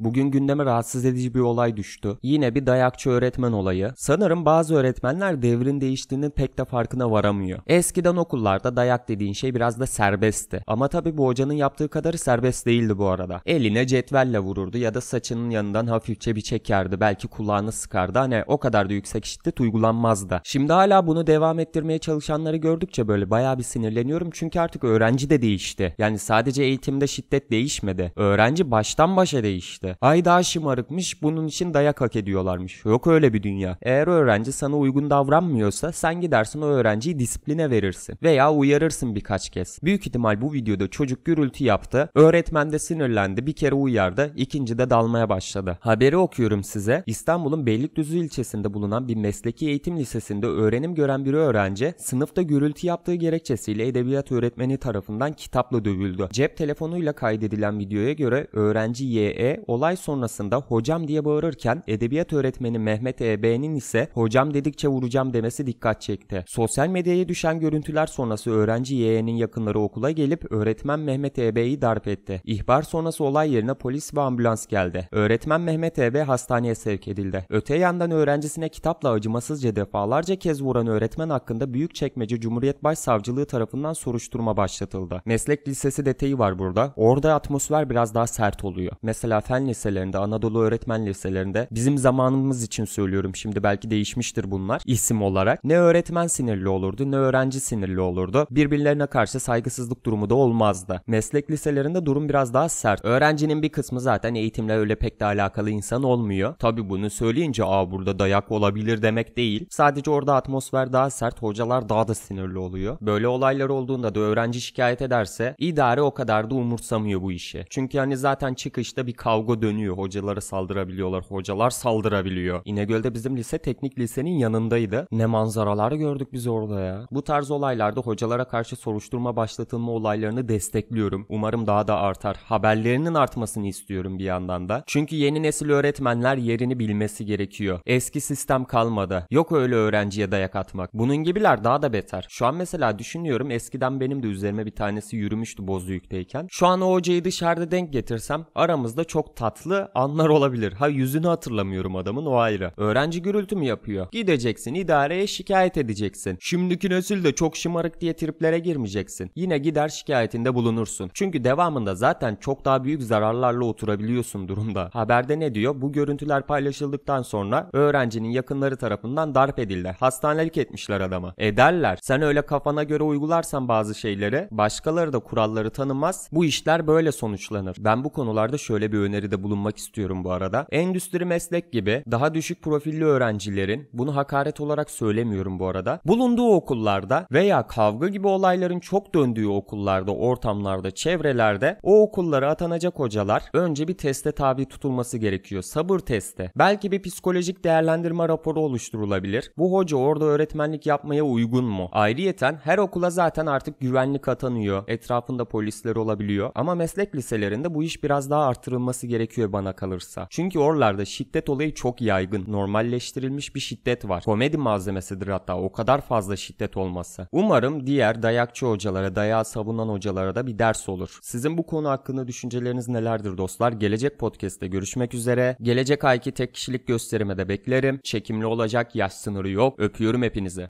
Bugün gündeme rahatsız edici bir olay düştü. Yine bir dayakçı öğretmen olayı. Sanırım bazı öğretmenler devrin değiştiğinin pek de farkına varamıyor. Eskiden okullarda dayak dediğin şey biraz da serbestti. Ama tabi bu hocanın yaptığı kadar serbest değildi bu arada. Eline cetvelle vururdu ya da saçının yanından hafifçe bir çekerdi. Belki kulağını sıkardı. Hani o kadar da yüksek şiddet uygulanmazdı. Şimdi hala bunu devam ettirmeye çalışanları gördükçe böyle bayağı bir sinirleniyorum. Çünkü artık öğrenci de değişti. Yani sadece eğitimde şiddet değişmedi. Öğrenci baştan başa değişti vardı. Ay daha şımarıkmış bunun için dayak hak ediyorlarmış. Yok öyle bir dünya. Eğer öğrenci sana uygun davranmıyorsa sen gidersin o öğrenciyi disipline verirsin. Veya uyarırsın birkaç kez. Büyük ihtimal bu videoda çocuk gürültü yaptı. Öğretmen de sinirlendi. Bir kere uyardı. ikinci de dalmaya başladı. Haberi okuyorum size. İstanbul'un Beylikdüzü ilçesinde bulunan bir mesleki eğitim lisesinde öğrenim gören bir öğrenci sınıfta gürültü yaptığı gerekçesiyle edebiyat öğretmeni tarafından kitapla dövüldü. Cep telefonuyla kaydedilen videoya göre öğrenci YE olay olay sonrasında hocam diye bağırırken edebiyat öğretmeni Mehmet E.B.'nin ise hocam dedikçe vuracağım demesi dikkat çekti. Sosyal medyaya düşen görüntüler sonrası öğrenci yeğenin yakınları okula gelip öğretmen Mehmet E.B.'yi darp etti. İhbar sonrası olay yerine polis ve ambulans geldi. Öğretmen Mehmet E.B. hastaneye sevk edildi. Öte yandan öğrencisine kitapla acımasızca defalarca kez vuran öğretmen hakkında büyük Büyükçekmece Cumhuriyet Başsavcılığı tarafından soruşturma başlatıldı. Meslek lisesi detayı var burada. Orada atmosfer biraz daha sert oluyor. Mesela fen liselerinde, Anadolu öğretmen liselerinde bizim zamanımız için söylüyorum şimdi belki değişmiştir bunlar isim olarak. Ne öğretmen sinirli olurdu ne öğrenci sinirli olurdu. Birbirlerine karşı saygısızlık durumu da olmazdı. Meslek liselerinde durum biraz daha sert. Öğrencinin bir kısmı zaten eğitimle öyle pek de alakalı insan olmuyor. Tabi bunu söyleyince aa burada dayak olabilir demek değil. Sadece orada atmosfer daha sert, hocalar daha da sinirli oluyor. Böyle olaylar olduğunda da öğrenci şikayet ederse idare o kadar da umursamıyor bu işi. Çünkü hani zaten çıkışta bir kavga kafa dönüyor. Hocalara saldırabiliyorlar. Hocalar saldırabiliyor. İnegöl'de bizim lise teknik lisenin yanındaydı. Ne manzaralar gördük biz orada ya. Bu tarz olaylarda hocalara karşı soruşturma başlatılma olaylarını destekliyorum. Umarım daha da artar. Haberlerinin artmasını istiyorum bir yandan da. Çünkü yeni nesil öğretmenler yerini bilmesi gerekiyor. Eski sistem kalmadı. Yok öyle öğrenciye dayak atmak. Bunun gibiler daha da beter. Şu an mesela düşünüyorum eskiden benim de üzerime bir tanesi yürümüştü Bozüyük'teyken. Şu an o hocayı dışarıda denk getirsem aramızda çok tatlı tatlı anlar olabilir. Ha yüzünü hatırlamıyorum adamın o ayrı. Öğrenci gürültü mü yapıyor? Gideceksin idareye şikayet edeceksin. Şimdiki nesil de çok şımarık diye triplere girmeyeceksin. Yine gider şikayetinde bulunursun. Çünkü devamında zaten çok daha büyük zararlarla oturabiliyorsun durumda. Haberde ne diyor? Bu görüntüler paylaşıldıktan sonra öğrencinin yakınları tarafından darp edildi. Hastanelik etmişler adama. Ederler. Sen öyle kafana göre uygularsan bazı şeyleri başkaları da kuralları tanımaz. Bu işler böyle sonuçlanır. Ben bu konularda şöyle bir öneri öneride bulunmak istiyorum bu arada. Endüstri meslek gibi daha düşük profilli öğrencilerin bunu hakaret olarak söylemiyorum bu arada. Bulunduğu okullarda veya kavga gibi olayların çok döndüğü okullarda, ortamlarda, çevrelerde o okullara atanacak hocalar önce bir teste tabi tutulması gerekiyor. Sabır testi. Belki bir psikolojik değerlendirme raporu oluşturulabilir. Bu hoca orada öğretmenlik yapmaya uygun mu? Ayrıyeten her okula zaten artık güvenlik atanıyor. Etrafında polisler olabiliyor. Ama meslek liselerinde bu iş biraz daha artırılması gerekiyor gerekiyor bana kalırsa. Çünkü oralarda şiddet olayı çok yaygın. Normalleştirilmiş bir şiddet var. Komedi malzemesidir hatta o kadar fazla şiddet olması. Umarım diğer dayakçı hocalara, dayağı savunan hocalara da bir ders olur. Sizin bu konu hakkında düşünceleriniz nelerdir dostlar? Gelecek podcast'te görüşmek üzere. Gelecek ayki tek kişilik gösterime de beklerim. Çekimli olacak, yaş sınırı yok. Öpüyorum hepinizi.